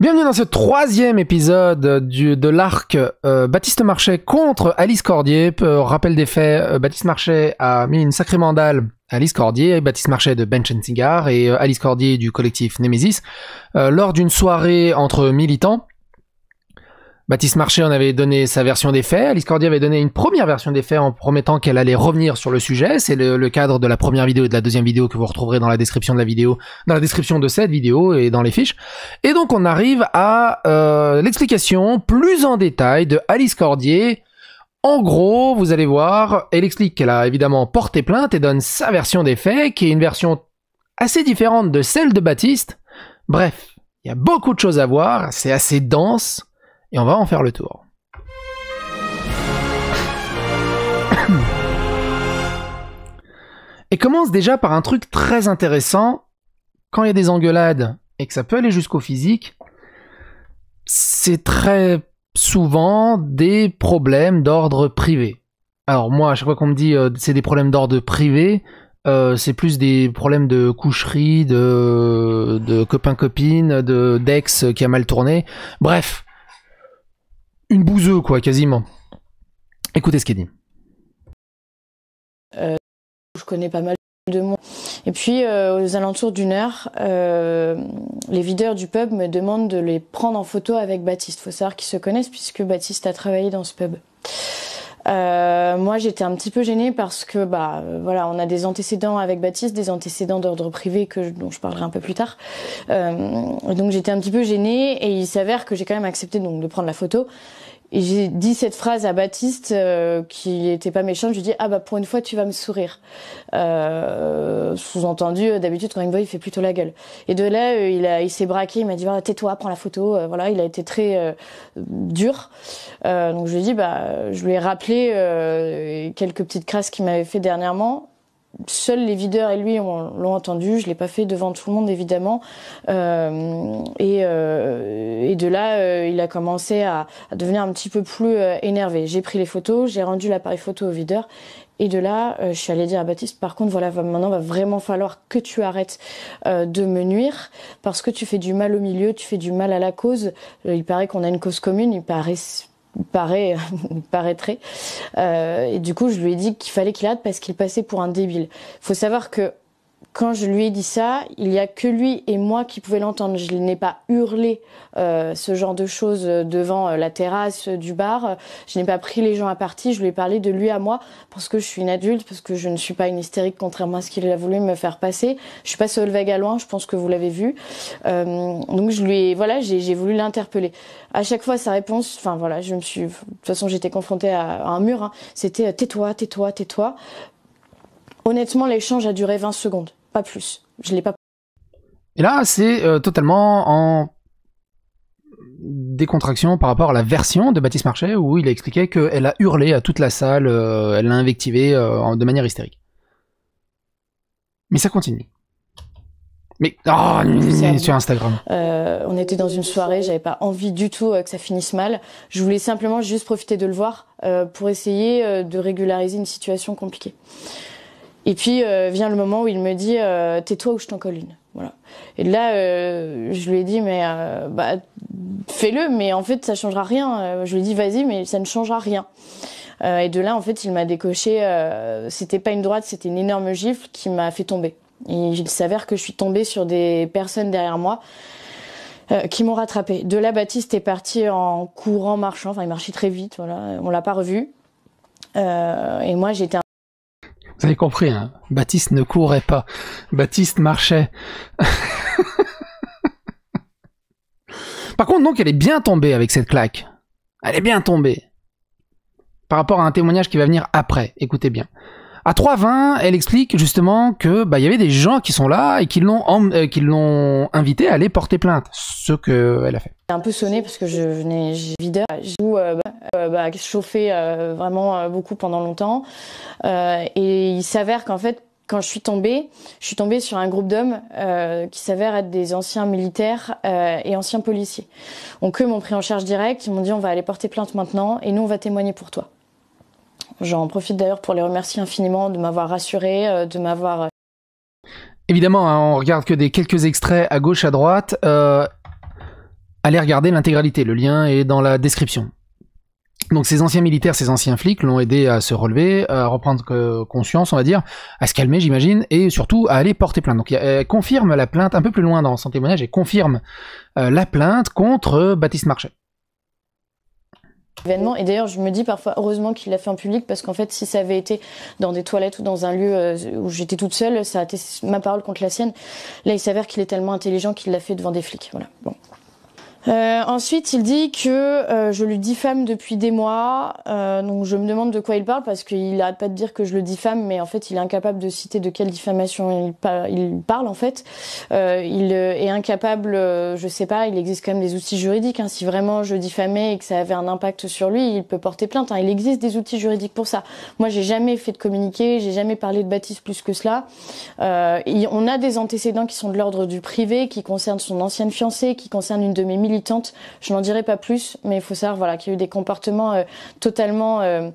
Bienvenue dans ce troisième épisode du, de l'arc euh, Baptiste Marchais contre Alice Cordier. Euh, rappel des faits, euh, Baptiste Marchais a mis une sacrée mandale à Alice Cordier, Baptiste Marchais de Bench Cigar et Alice Cordier du collectif Nemesis lors d'une soirée entre militants Baptiste Marché en avait donné sa version des faits. Alice Cordier avait donné une première version des faits en promettant qu'elle allait revenir sur le sujet. C'est le, cadre de la première vidéo et de la deuxième vidéo que vous retrouverez dans la description de la vidéo, dans la description de cette vidéo et dans les fiches. Et donc on arrive à euh, l'explication plus en détail de Alice Cordier. En gros, vous allez voir, elle explique qu'elle a évidemment porté plainte et donne sa version des faits, qui est une version assez différente de celle de Baptiste. Bref, il y a beaucoup de choses à voir, c'est assez dense et on va en faire le tour. Et commence déjà par un truc très intéressant. Quand il y a des engueulades et que ça peut aller jusqu'au physique, c'est très souvent des problèmes d'ordre privé. Alors moi, à chaque fois qu'on me dit euh, c'est des problèmes d'ordre privé, euh, c'est plus des problèmes de coucherie, de, de copains-copines, de d'ex qui a mal tourné. Bref, une bouseux, quoi, quasiment. Écoutez ce qu'il dit. Euh, je connais pas mal de monde. Et puis, euh, aux alentours d'une heure, euh, les videurs du pub me demandent de les prendre en photo avec Baptiste. Faut savoir qu'ils se connaissent puisque Baptiste a travaillé dans ce pub. Euh, moi, j'étais un petit peu gênée parce que, bah, euh, voilà, on a des antécédents avec Baptiste, des antécédents d'ordre privé que dont je parlerai un peu plus tard. Euh, donc, j'étais un petit peu gênée et il s'avère que j'ai quand même accepté donc de prendre la photo et j'ai dit cette phrase à Baptiste, euh, qui n'était pas méchant, je lui ai dit « Ah bah pour une fois, tu vas me sourire euh, Sous-entendu, euh, d'habitude, quand il me voit, il fait plutôt la gueule. Et de là, euh, il, s'est braqué, il m'a dit ah, « Tais-toi, prends la photo Voilà, il a été très dur. donc je lui ai dit bah, « Je lui ai rappelé quelques petites crasses qu'il m'avait fait dernièrement seuls les videurs et lui l'ont entendu. Je l'ai pas fait devant tout le monde évidemment. Euh, et, euh, et, de là, euh, il a commencé à, devenir un petit peu plus énervé. J'ai pris les photos, j'ai rendu l'appareil photo au videur. Et de là, je suis allée dire à Baptiste, par contre, voilà, maintenant, va vraiment falloir que tu arrêtes de me nuire, parce que tu fais du mal au milieu, tu fais du mal à la cause. il paraît qu'on a une cause commune, il paraît paraît, paraîtrait. Euh, et du coup, je lui ai dit qu'il fallait qu'il arrête parce qu'il passait pour un débile. Faut savoir que quand je lui ai dit ça, il n'y a que lui et moi qui pouvaient l'entendre. Je n'ai pas hurlé euh, ce genre de choses euh, devant euh, la terrasse du bar. Je n'ai pas pris les gens à partie. Je lui ai parlé de lui à moi parce que je suis une adulte, parce que je ne suis pas une hystérique contrairement à ce qu'il a voulu me faire passer. Je suis pas Solveig loin, je pense que vous l'avez vu. donc je lui ai, voilà, j'ai voulu l'interpeller. À chaque fois sa réponse, enfin voilà, je me suis, de toute façon j'étais confrontée à, un mur. Hein. C'était tais-toi, tais-toi, tais-toi. Honnêtement, l'échange a duré 20 secondes, pas plus. Je l'ai pas. Et là, c'est euh, totalement en décontraction par rapport à la version de Baptiste Marchais où il a expliqué qu'elle a hurlé à toute la salle, euh, elle l'a invectivé euh, de manière hystérique. Mais ça continue. Mais oh, sur Instagram. on était dans une soirée, j'avais pas envie du tout que ça finisse mal. Je voulais simplement juste profiter de le voir pour essayer de régulariser une situation compliquée. Et puis euh, vient le moment où il me dit euh, tais-toi ou je t'en colle une. Voilà. Et là, euh, je lui ai dit, mais bah, fais-le, mais en fait, ça changera rien. Je lui ai dit, vas-y, mais ça ne changera rien. et de là, en fait, il m'a décoché. c'était pas une droite, c'était une énorme gifle qui m'a fait tomber. Et il s'avère que je suis tombée sur des personnes derrière moi. qui m'ont rattrapée. De là, Baptiste est parti en courant, marchant. Enfin, il marchait très vite. Voilà, on l'a pas revu. et moi, j'étais vous avez compris, hein Baptiste ne courait pas. Baptiste marchait. Par contre, donc, elle est bien tombée avec cette claque. Elle est bien tombée. Par rapport à un témoignage qui va venir après. Écoutez bien. À 3.20, elle explique justement que bah, y avait des gens qui sont là et qui euh, l'ont invité à aller porter plainte, ce qu'elle euh, a fait. J'ai un peu sonné parce que je venais videur, j'ai ah, euh, bah, euh, bah, chauffé vraiment beaucoup pendant longtemps. et il s'avère qu'en fait, quand je suis tombée, je suis tombée sur un groupe d'hommes qui s'avèrent être des anciens militaires et anciens policiers. Donc eux m'ont pris en charge direct, ils m'ont dit on va aller porter plainte maintenant et nous on va témoigner pour toi. J'en profite d'ailleurs pour les remercier infiniment de m'avoir rassuré, euh, de m'avoir... Euh, Évidemment, hein, on regarde que des quelques extraits à gauche, à droite. Euh, allez regarder l'intégralité, le lien est dans la description. Donc ces anciens militaires, ces anciens flics l'ont aidé à se relever, à reprendre conscience, on va dire, à se calmer, j'imagine, et surtout à aller porter plainte. Donc elle confirme la plainte, un peu plus loin dans son témoignage, et confirme la plainte contre Baptiste Marchet événement. Et d'ailleurs, je me dis parfois, heureusement qu'il l'a fait en public, parce qu'en fait, si ça avait été dans des toilettes ou dans un lieu euh, où j'étais toute seule, ça a été ma parole contre la sienne. Là, il s'avère qu'il est tellement intelligent qu'il l'a fait devant des flics. Voilà. Bon. Euh, ensuite, il dit que euh, je le diffame depuis des mois. Euh, donc, je me demande de quoi il parle parce qu'il n'arrête pas de dire que je le diffame, mais en fait, il est incapable de citer de quelle diffamation il, parle. En fait, il est incapable. je sais pas. Il existe quand même des outils juridiques. Hein, si vraiment je diffamais et que ça avait un impact sur lui, il peut porter plainte. Hein, il existe des outils juridiques pour ça. Moi, j'ai jamais fait de communiqué. J'ai jamais parlé de Baptiste plus que cela. on a des antécédents qui sont de l'ordre du privé, qui concernent son ancienne fiancée, qui concernent une de mes militaires je n'en dirai pas plus, mais il faut savoir voilà, qu'il y a eu des comportements euh, totalement euh,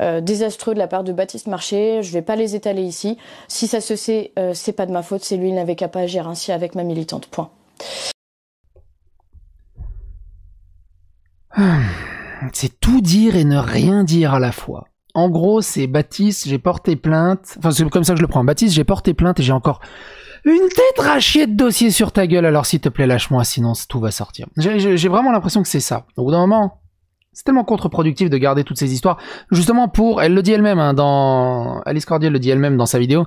euh, désastreux de la part de Baptiste Marché. Je ne vais pas les étaler ici. Si ça se sait, c'est pas de ma faute. C'est lui, il n'avait qu'à pas agir ainsi avec ma militante. Point. C'est tout dire et ne rien dire à la fois. En gros, c'est Baptiste, j'ai porté plainte. Enfin, c'est comme ça que je le prends. Baptiste, j'ai porté plainte et j'ai encore une tête rachiette de dossier sur ta gueule, alors s'il te plaît, lâche-moi, sinon tout va sortir. J'ai vraiment l'impression que c'est ça. Au bout d'un moment, c'est tellement contre-productif de garder toutes ces histoires, justement pour, elle le dit elle-même, hein, dans Alice Cordier le dit elle-même dans sa vidéo,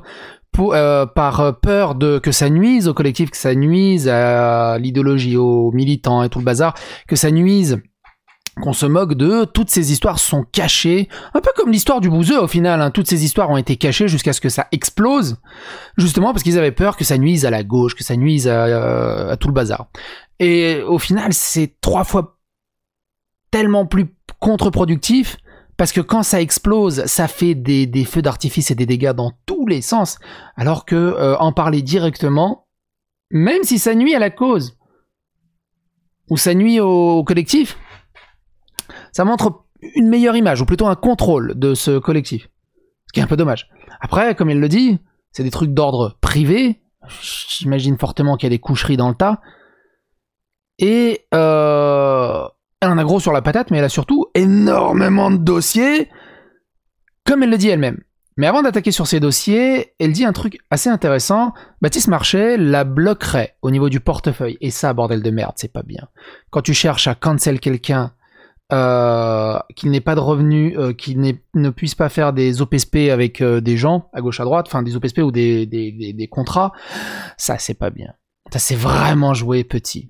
pour, euh, par peur de que ça nuise au collectif, que ça nuise à l'idéologie, aux militants et tout le bazar, que ça nuise qu'on se moque d'eux, toutes ces histoires sont cachées, un peu comme l'histoire du bouseux au final, hein. toutes ces histoires ont été cachées jusqu'à ce que ça explose, justement parce qu'ils avaient peur que ça nuise à la gauche, que ça nuise à, euh, tout le bazar. Et au final, c'est trois fois tellement plus contre-productif, parce que quand ça explose, ça fait des, feux d'artifice et des dégâts dans tous les sens, alors que euh, en parler directement, même si ça nuit à la cause, ou ça nuit au collectif, ça montre une meilleure image, ou plutôt un contrôle de ce collectif. Ce qui est un peu dommage. Après, comme elle le dit, c'est des trucs d'ordre privé. J'imagine fortement qu'il y a des coucheries dans le tas. Et euh, elle en a gros sur la patate, mais elle a surtout énormément de dossiers, comme elle le dit elle-même. Mais avant d'attaquer sur ces dossiers, elle dit un truc assez intéressant. Baptiste Marchais la bloquerait au niveau du portefeuille. Et ça, bordel de merde, c'est pas bien. Quand tu cherches à cancel quelqu'un euh, qu'il n'ait pas de revenus, euh, qu'il ne puisse pas faire des OPSP avec euh, des gens à gauche à droite, enfin des OPSP ou des, contrats, ça c'est pas bien. Ça c'est vraiment joué petit.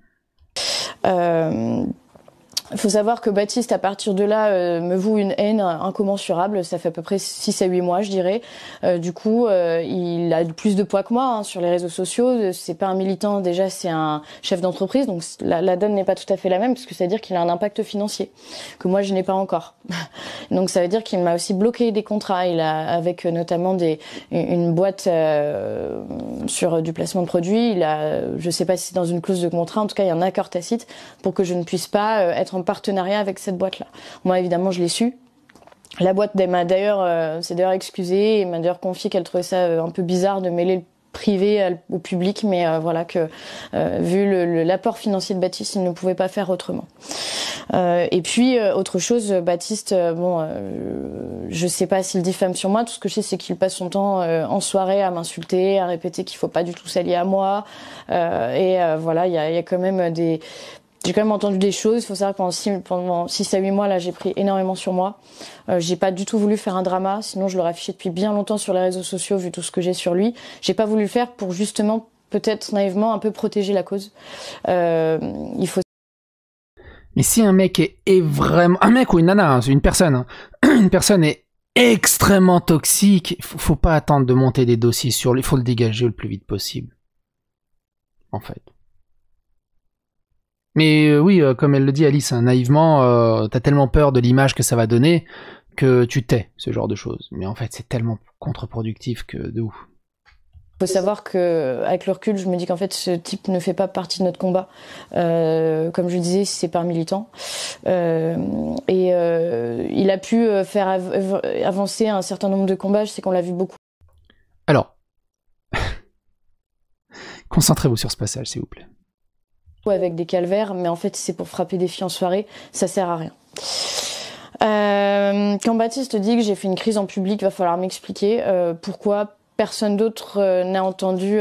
Il faut savoir que Baptiste, à partir de là, euh, me voue une haine incommensurable. Ça fait à peu près 6 à 8 mois, je dirais. Euh, du coup, euh, il a plus de poids que moi hein, sur les réseaux sociaux. C'est pas un militant, déjà, c'est un chef d'entreprise. Donc la, donne n'est pas tout à fait la même, parce que ça veut dire qu'il a un impact financier que moi, je n'ai pas encore. donc ça veut dire qu'il m'a aussi bloqué des contrats. Il a, avec notamment des, une boîte sur du placement de produits, il a, je sais pas si c'est dans une clause de contrat, en tout cas, il y a un accord tacite pour que je ne puisse pas être partenariat avec cette boîte-là. Moi, évidemment, je l'ai su. La boîte m'a d'ailleurs, euh, c'est d'ailleurs excusé, et m'a d'ailleurs confié qu'elle trouvait ça euh, un peu bizarre de mêler le privé euh, au public, mais voilà que vu l'apport financier de Baptiste, il ne pouvait pas faire autrement. et puis autre chose, Baptiste, bon, je sais pas s'il diffame sur moi. Tout ce que je sais, c'est qu'il passe son temps en soirée à m'insulter, à répéter qu'il faut pas du tout s'allier à moi. et voilà, il y a, quand même des j'ai quand même entendu des choses. Il faut savoir que pendant 6, à 8 mois, là, j'ai pris énormément sur moi. Euh, j'ai pas du tout voulu faire un drama, sinon je l'aurais affiché depuis bien longtemps sur les réseaux sociaux, vu tout ce que j'ai sur lui. J'ai pas voulu le faire pour justement, peut-être naïvement, un peu protéger la cause. Euh, il faut mais si un mec est, vraiment... Un mec ou une nana, hein, une personne. Hein, une personne est extrêmement toxique. Faut, faut pas attendre de monter des dossiers sur lui. il Faut le dégager le plus vite possible. En fait. Mais euh, oui, euh, comme elle le dit Alice, hein, naïvement, euh, t'as tellement peur de l'image que ça va donner que tu tais ce genre de choses. Mais en fait, c'est tellement contre-productif que de ouf. Il faut savoir que, avec le recul, je me dis qu'en fait, ce type ne fait pas partie de notre combat. comme je disais, c'est par militant. et il a pu faire avancer un certain nombre de combats. Je sais qu'on l'a vu beaucoup. Alors, concentrez-vous sur ce passage, s'il vous plaît avec des calvaires, mais en fait c'est pour frapper des filles en soirée, ça sert à rien. Euh, quand Baptiste dit que j'ai fait une crise en public, il va falloir m'expliquer euh, pourquoi personne d'autre euh, n'a entendu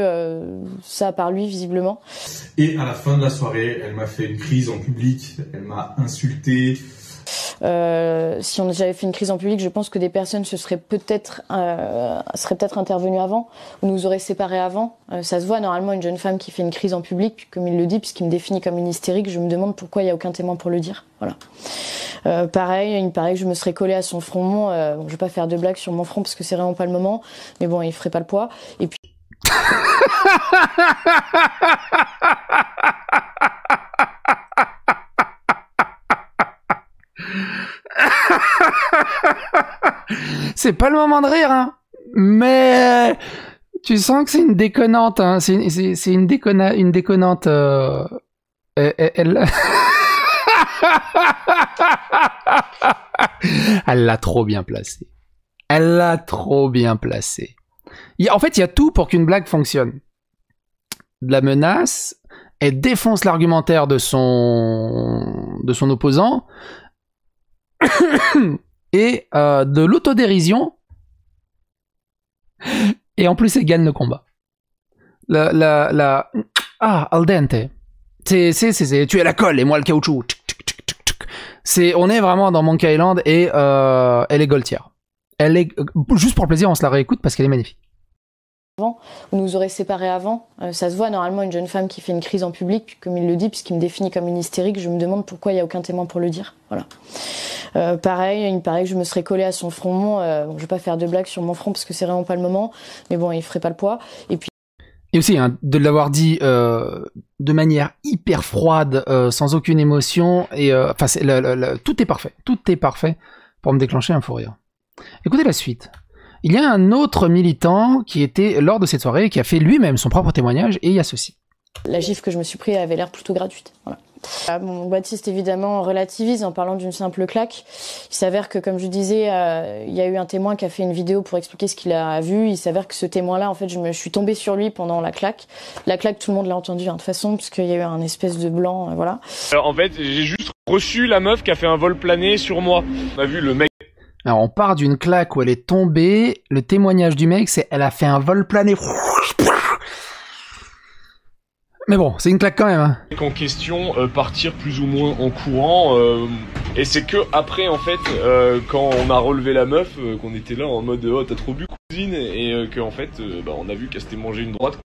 ça par lui visiblement. Et à la fin de la soirée, elle m'a fait une crise en public, elle m'a insulté, euh, si on avait fait une crise en public, je pense que des personnes se seraient peut-être euh, seraient peut-être intervenues avant ou nous auraient séparés avant. Euh, ça se voit normalement une jeune femme qui fait une crise en public, comme il le dit, puisqu'il me définit comme une hystérique, je me demande pourquoi il n'y a aucun témoin pour le dire. Voilà. Euh, pareil, il me paraît que je me serais collée à son front. Euh, bon, je vais pas faire de blagues sur mon front parce que c'est vraiment pas le moment, mais bon, il ferait pas le poids. Et puis. c'est pas le moment de rire, hein. Mais tu sens que c'est une déconnante, hein. C'est une, une déconnante. Euh, elle, l'a trop bien placée. Elle l'a trop bien placée. En fait, il y a tout pour qu'une blague fonctionne. De la menace, elle défonce l'argumentaire de son de son opposant. et euh, de l'autodérision. Et en plus, elle gagne le combat. La, la, la... Ah, al dente. tu es la colle et moi le caoutchouc. C'est, on est vraiment dans Monkey Island et euh, elle est Goltière. Elle est, euh, juste pour plaisir, on se la réécoute parce qu'elle est magnifique avant, ou nous aurait séparés avant. Euh, ça se voit normalement une jeune femme qui fait une crise en public, comme il le dit, puisqu'il me définit comme une hystérique, je me demande pourquoi il n'y a aucun témoin pour le dire. Voilà. Euh, pareil, il me paraît que je me serais collé à son front. Euh, bon, je vais pas faire de blagues sur mon front parce que c'est vraiment pas le moment, mais bon, il ferait pas le poids. Et puis. Et aussi, hein, de l'avoir dit de manière hyper froide, sans aucune émotion, et enfin, tout est parfait, tout est parfait pour me déclencher un fou rire. Écoutez la suite. Il y a un autre militant qui était lors de cette soirée, qui a fait lui-même son propre témoignage, et il y a ceci. La gifle que je me suis prise avait l'air plutôt gratuite. Ah, mon Baptiste évidemment relativise en parlant d'une simple claque. Il s'avère que, comme je disais, euh, il y a eu un témoin qui a fait une vidéo pour expliquer ce qu'il a vu. Il s'avère que ce témoin-là, en fait, je me suis tombé sur lui pendant la claque. La claque, tout le monde l'a entendu hein, de toute façon, puisqu'il y a eu un espèce de blanc, euh, voilà. Alors, euh, en fait, j'ai juste reçu la meuf qui a fait un vol plané sur moi. On a vu le mec alors on part d'une claque où elle est tombée. Le témoignage du mec, c'est elle a fait un vol plané. Mais bon, c'est une claque quand même. Hein. Qu'en question, euh, partir plus ou moins en courant. Euh, et c'est que après, en fait, euh, quand on a relevé la meuf, euh, qu'on était là en mode oh t'as trop bu cousine, et euh, en fait, bah, on a vu qu'elle s'était mangé une droite.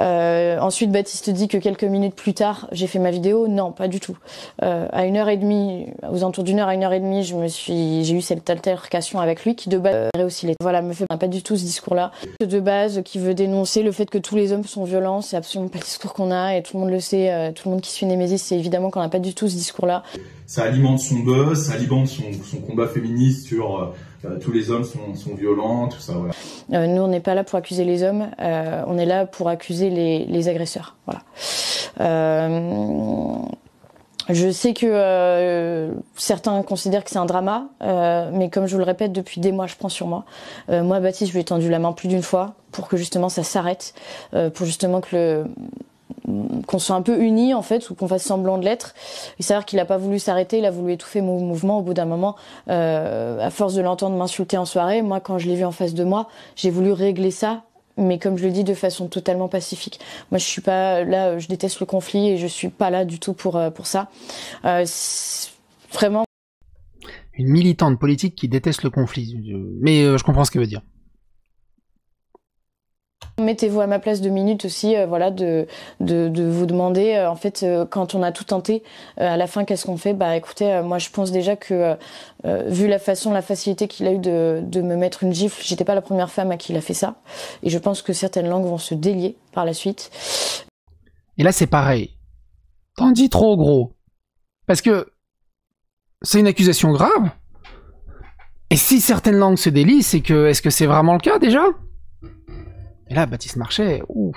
Euh, ensuite, Baptiste dit que quelques minutes plus tard, j'ai fait ma vidéo. Non, pas du tout. Euh, à une heure et demie, aux alentours d'une heure à une heure et demie, je me suis, j'ai eu cette altercation avec lui qui de base aussi les. Voilà, me fait pas du tout ce discours-là. De base, qui veut dénoncer le fait que tous les hommes sont violents, c'est absolument pas le discours qu'on a et tout le monde le sait. Euh, tout le monde qui suit Némésis, c'est évidemment qu'on n'a pas du tout ce discours-là. Ça alimente son buzz, ça alimente son, son combat féministe sur euh, euh, tous les hommes sont, violents, tout ça. Voilà. Euh, nous, on n'est pas là pour accuser les hommes, euh, on est là pour accuser les, agresseurs. Voilà. je sais que certains considèrent que c'est un drama, mais comme je vous le répète depuis des mois, je prends sur moi. moi, Baptiste, je lui ai tendu la main plus d'une fois pour que justement ça s'arrête, pour justement que le qu'on soit un peu unis en fait ou qu'on fasse semblant de l'être. Il s'avère qu'il n'a pas voulu s'arrêter, il a voulu étouffer mon mouvement au bout d'un moment. Euh, à force de l'entendre m'insulter en soirée, moi quand je l'ai vu en face de moi, j'ai voulu régler ça, mais comme je le dis de façon totalement pacifique. Moi je suis pas là, euh, je déteste le conflit et je suis pas là du tout pour euh, pour ça. vraiment. Une militante politique qui déteste le conflit, mais je comprends ce qu'elle veut dire. Mettez-vous à ma place deux minutes aussi, euh, voilà, de, vous demander, euh, en fait, euh, quand on a tout tenté, à la fin, qu'est-ce qu'on fait Bah écoutez, moi je pense déjà que, vu la façon, la facilité qu'il a eu de, de me mettre une gifle, j'étais pas la première femme à qui il a fait ça. Et je pense que certaines langues vont se délier par la suite. Et là, c'est pareil. T'en dis trop gros. Parce que c'est une accusation grave. Et si certaines langues se délient, c'est que est-ce que c'est vraiment le cas déjà et là, Baptiste Marchais, ouf,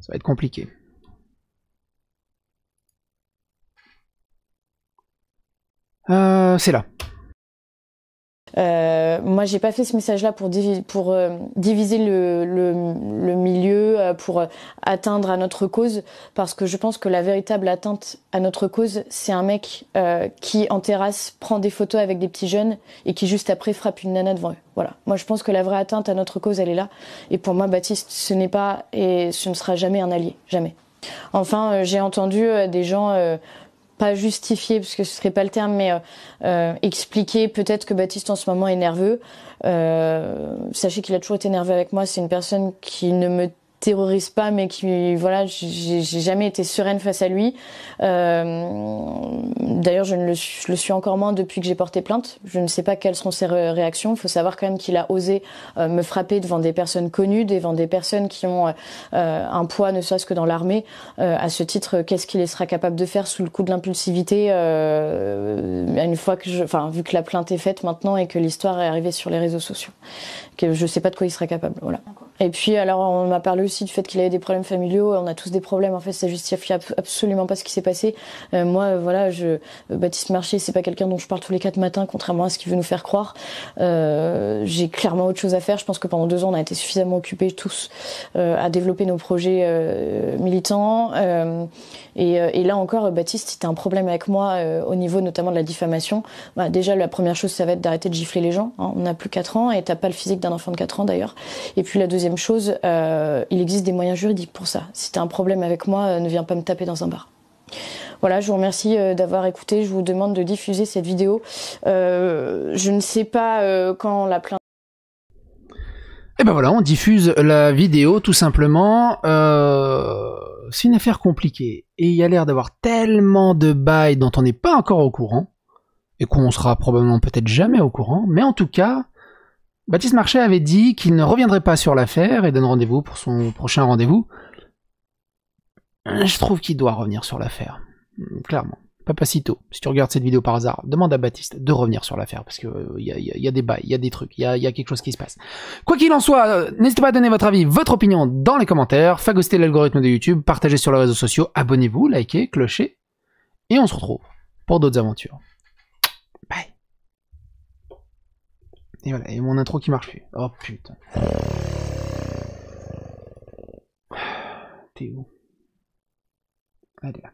ça va être compliqué. Euh, c'est là. Euh, moi, j'ai pas fait ce message-là pour, pour euh, diviser le, le, milieu, euh, pour atteindre à notre cause, parce que je pense que la véritable atteinte à notre cause, c'est un mec qui en terrasse prend des photos avec des petits jeunes et qui juste après frappe une nana devant eux. Voilà. Moi, je pense que la vraie atteinte à notre cause, elle est là. Et pour moi, Baptiste, ce n'est pas et ce ne sera jamais un allié, jamais. Enfin, j'ai entendu des gens pas justifié parce que ce serait pas le terme, mais euh, euh, expliquer peut-être que Baptiste en ce moment est nerveux. Euh, sachez qu'il a toujours été nerveux avec moi. C'est une personne qui ne me terrorise pas, mais qui voilà, j'ai jamais été sereine face à lui. Euh, d'ailleurs, je, ne le, suis encore moins depuis que j'ai porté plainte. Je ne sais pas quelles seront ses réactions. Il faut savoir quand même qu'il a osé euh, me frapper devant des personnes connues, devant des personnes qui ont euh, un poids, ne serait-ce que dans l'armée. à ce titre, qu'est-ce qu'il sera capable de faire sous le coup de l'impulsivité Une fois que, je, enfin, vu que la plainte est faite maintenant et que l'histoire est arrivée sur les réseaux sociaux, que je ne sais pas de quoi il sera capable. Voilà. Et puis, alors, on m'a parlé aussi du fait qu'il avait des problèmes familiaux. On a tous des problèmes. En fait, ça justifie absolument pas ce qui s'est passé. Euh, moi, euh, voilà, je, euh, Baptiste Marché, c'est pas quelqu'un dont je parle tous les quatre matins, contrairement à ce qu'il veut nous faire croire. Euh, j'ai clairement autre chose à faire. Je pense que pendant deux ans, on a été suffisamment occupés tous à développer nos projets militants. Et, et, là encore, Baptiste, si un problème avec moi au niveau notamment de la diffamation, bah, déjà, la première chose, ça va être d'arrêter de gifler les gens. Hein. On n'a plus quatre ans et t'as pas le physique d'un enfant de quatre ans d'ailleurs. Et puis la deuxième chose, euh, il existe des moyens juridiques pour ça. Si tu as un problème avec moi, euh, ne viens pas me taper dans un bar. Voilà, je vous remercie euh, d'avoir écouté. Je vous demande de diffuser cette vidéo. je ne sais pas quand la plainte. Et eh ben voilà, on diffuse la vidéo tout simplement. C'est une affaire compliquée et il y a l'air d'avoir tellement de bails dont on n'est pas encore au courant et qu'on sera probablement peut-être jamais au courant. Mais en tout cas, Baptiste Marchais avait dit qu'il ne reviendrait pas sur l'affaire et donne rendez-vous pour son prochain rendez-vous. Je trouve qu'il doit revenir sur l'affaire. Clairement. Papacito, si tu regardes cette vidéo par hasard, demande à Baptiste de revenir sur l'affaire parce qu'il euh, y, a des bails, il y a des trucs, il y a, quelque chose qui se passe. Quoi qu'il en soit, euh, n'hésitez pas à donner votre avis, votre opinion dans les commentaires, fagoster l'algorithme de YouTube, partagez sur les réseaux sociaux, abonnez-vous, likez, clochez, et on se retrouve pour d'autres aventures. Et voilà, et mon intro qui marche plus. Oh putain. T'es où Allez là.